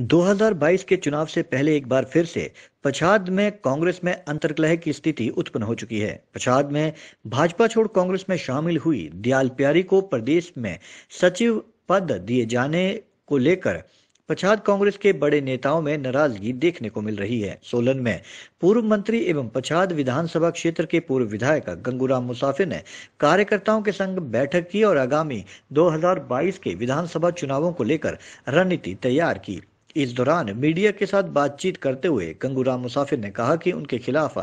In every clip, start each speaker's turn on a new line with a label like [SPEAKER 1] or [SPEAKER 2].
[SPEAKER 1] 2022 के चुनाव से पहले एक बार फिर से पछाद में कांग्रेस में अंतर्कलह की स्थिति उत्पन्न हो चुकी है पछाद में भाजपा छोड़ कांग्रेस में शामिल हुई दयाल प्यारी को प्रदेश में सचिव पद दिए जाने को लेकर पछाद कांग्रेस के बड़े नेताओं में नाराजगी देखने को मिल रही है सोलन में पूर्व मंत्री एवं पछाद विधानसभा क्षेत्र के पूर्व विधायक गंगूराम मुसाफिर ने कार्यकर्ताओं के संग बैठक की और आगामी 2022 के विधानसभा चुनावों को लेकर रणनीति तैयार की इस दौरान मीडिया के साथ बातचीत करते हुए गंगूराम मुसाफिर ने कहा कि उनके खिलाफ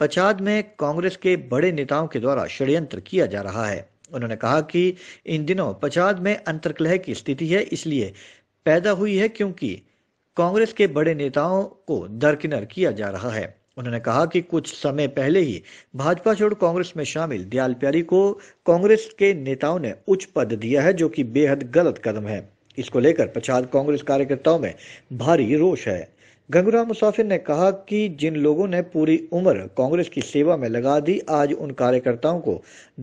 [SPEAKER 1] पचाद में कांग्रेस के बड़े नेताओं के द्वारा षड्यंत्र किया जा रहा है उन्होंने कहा कि इन दिनों पचाद में अंतर्कलह की स्थिति है इसलिए पैदा हुई है क्योंकि कांग्रेस के बड़े नेताओं को दरकिनार किया जा रहा है उन्होंने कहा कि कुछ समय पहले ही भाजपा छोड़ कांग्रेस में शामिल दयाल प्यारी को कांग्रेस के नेताओं ने उच्च पद दिया है जो कि बेहद गलत कदम है इसको लेकर पछाद कांग्रेस कार्यकर्ताओं में भारी रोष है गंगूराम मुसाफिर ने कहा कि जिन लोगों ने पूरी उम्र कांग्रेस की सेवा में लगा दी आज उन कार्यकर्ताओं को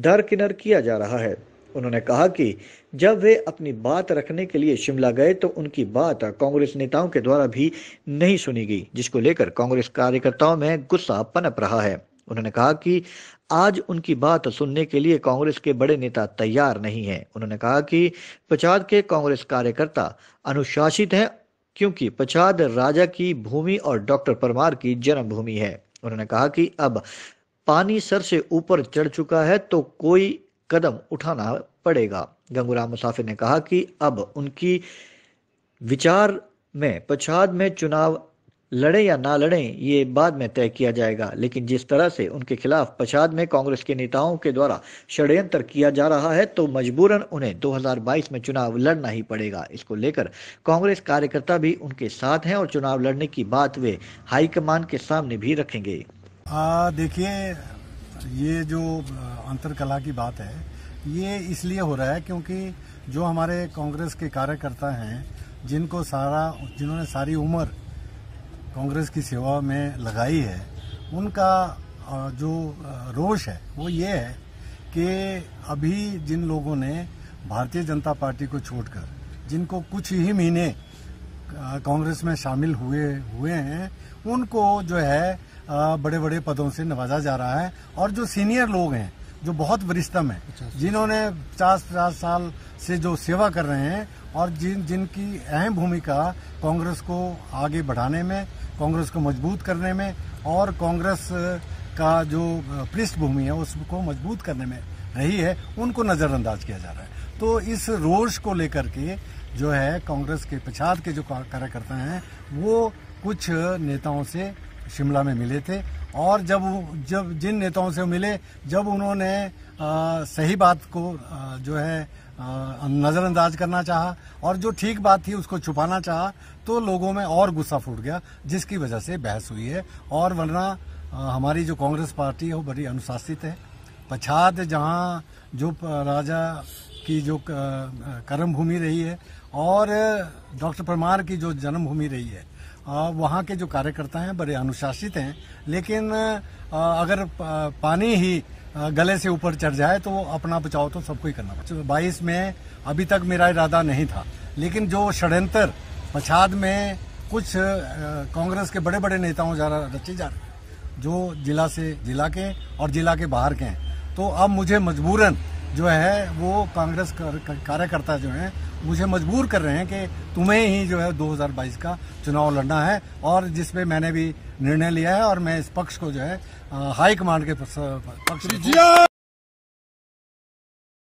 [SPEAKER 1] दरकिनार किया जा रहा है उन्होंने कहा कि जब वे अपनी बात रखने के लिए शिमला गए तो उनकी बात कांग्रेस नेताओं के द्वारा भी नहीं सुनी गई जिसको लेकर कांग्रेस कार्यकर्ताओं में गुस्सा पनप रहा है उन्होंने कहा कि आज उनकी बात सुनने के लिए कांग्रेस के बड़े नेता तैयार नहीं हैं उन्होंने कहा कि पछाद के कांग्रेस कार्यकर्ता अनुशासित हैं क्योंकि पछाद राजा की भूमि और डॉक्टर परमार की जन्मभूमि है उन्होंने कहा कि अब पानी सर से ऊपर चढ़ चुका है तो कोई कदम उठाना पड़ेगा गंगूराम मुसाफिर ने कहा कि अब उनकी विचार में पछाद में चुनाव लड़े या ना लड़े ये बाद में तय किया जाएगा लेकिन जिस तरह से उनके खिलाफ पछाद में कांग्रेस के नेताओं के द्वारा षड्यंत्र किया जा रहा है तो मजबूरन उन्हें 2022 में चुनाव लड़ना ही पड़ेगा इसको लेकर कांग्रेस कार्यकर्ता भी उनके साथ हैं और चुनाव लड़ने की बात वे हाईकमान के सामने भी रखेंगे
[SPEAKER 2] देखिए ये जो अंतर कला की बात है ये इसलिए हो रहा है क्योंकि जो हमारे कांग्रेस के कार्यकर्ता हैं जिनको सारा जिन्होंने सारी उम्र कांग्रेस की सेवा में लगाई है उनका जो रोष है वो ये है कि अभी जिन लोगों ने भारतीय जनता पार्टी को छोड़कर जिनको कुछ ही महीने कांग्रेस में शामिल हुए हुए हैं उनको जो है बड़े बड़े पदों से नवाजा जा रहा है और जो सीनियर लोग हैं जो बहुत वरिष्ठतम है अच्छा, अच्छा। जिन्होंने पचास पचास साल से जो सेवा कर रहे हैं और जिन जिनकी अहम भूमिका कांग्रेस को आगे बढ़ाने में कांग्रेस को मजबूत करने में और कांग्रेस का जो पृष्ठभूमि है उसको मजबूत करने में रही है उनको नज़रअंदाज किया जा रहा है तो इस रोष को लेकर के जो है कांग्रेस के पिछाद के जो कार्यकर्ता हैं वो कुछ नेताओं से शिमला में मिले थे और जब जब जिन नेताओं से मिले जब उन्होंने आ, सही बात को आ, जो है नज़रअंदाज करना चाहा और जो ठीक बात थी उसको छुपाना चाहा तो लोगों में और गुस्सा फूट गया जिसकी वजह से बहस हुई है और वरना हमारी जो कांग्रेस पार्टी है वो बड़ी अनुशासित है पछात जहाँ जो राजा की जो कर्म भूमि रही है और डॉक्टर परमार की जो जन्मभूमि रही है वहाँ के जो कार्यकर्ता हैं बड़े अनुशासित हैं लेकिन अगर पानी ही गले से ऊपर चढ़ जाए तो अपना बचाव तो सबको ही करना पड़ता बाईस में अभी तक मेरा इरादा नहीं था लेकिन जो षडयंत्र पछाद में कुछ कांग्रेस के बड़े बड़े नेताओं जरा रचे जा रहे जो जिला से जिला के और जिला के बाहर के हैं तो अब मुझे मजबूरन जो है वो कांग्रेस कार्यकर्ता जो है मुझे मजबूर कर रहे हैं कि तुम्हें ही जो है 2022 का चुनाव लड़ना है और जिसमें मैंने भी निर्णय लिया है और मैं इस पक्ष को जो है हाईकमांड के पक्ष